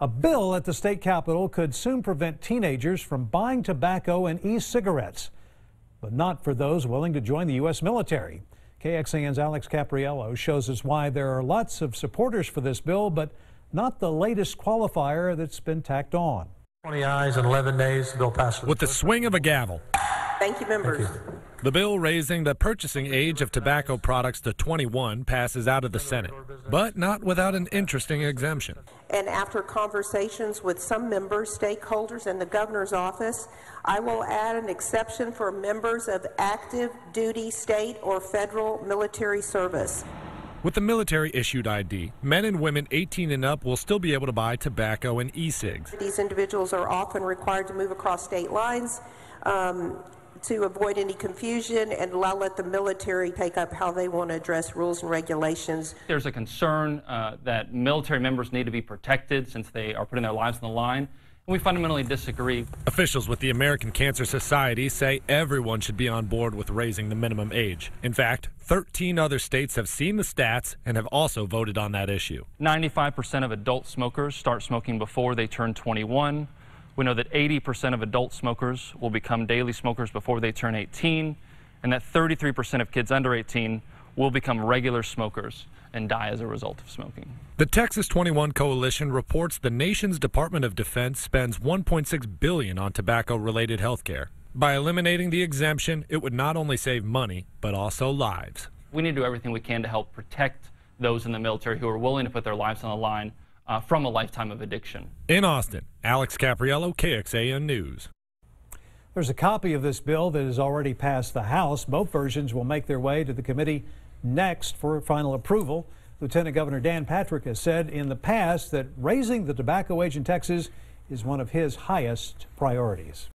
A bill at the state capitol could soon prevent teenagers from buying tobacco and e-cigarettes, but not for those willing to join the U.S. military. KXAN's Alex Capriello shows us why there are lots of supporters for this bill, but not the latest qualifier that's been tacked on. 20 eyes and 11 days, the bill passes. With the swing of a gavel, Thank you, members. Thank you. The bill raising the purchasing age of tobacco products to 21 passes out of the Senate, but not without an interesting exemption. And after conversations with some members, stakeholders, and the governor's office, I will add an exception for members of active duty state or federal military service. With the military issued ID, men and women 18 and up will still be able to buy tobacco and e cigs. These individuals are often required to move across state lines. Um, to avoid any confusion and allow let the military take up how they want to address rules and regulations. There's a concern uh, that military members need to be protected since they are putting their lives on the line. and We fundamentally disagree. Officials with the American Cancer Society say everyone should be on board with raising the minimum age. In fact, 13 other states have seen the stats and have also voted on that issue. 95% of adult smokers start smoking before they turn 21. We know that 80% of adult smokers will become daily smokers before they turn 18, and that 33% of kids under 18 will become regular smokers and die as a result of smoking. The Texas 21 Coalition reports the nation's Department of Defense spends 1.6 billion on tobacco-related health care. By eliminating the exemption, it would not only save money, but also lives. We need to do everything we can to help protect those in the military who are willing to put their lives on the line uh, from a lifetime of addiction. In Austin, Alex Capriello, KXAN News. There's a copy of this bill that has already passed the House. Both versions will make their way to the committee next for final approval. Lieutenant Governor Dan Patrick has said in the past that raising the tobacco age in Texas is one of his highest priorities.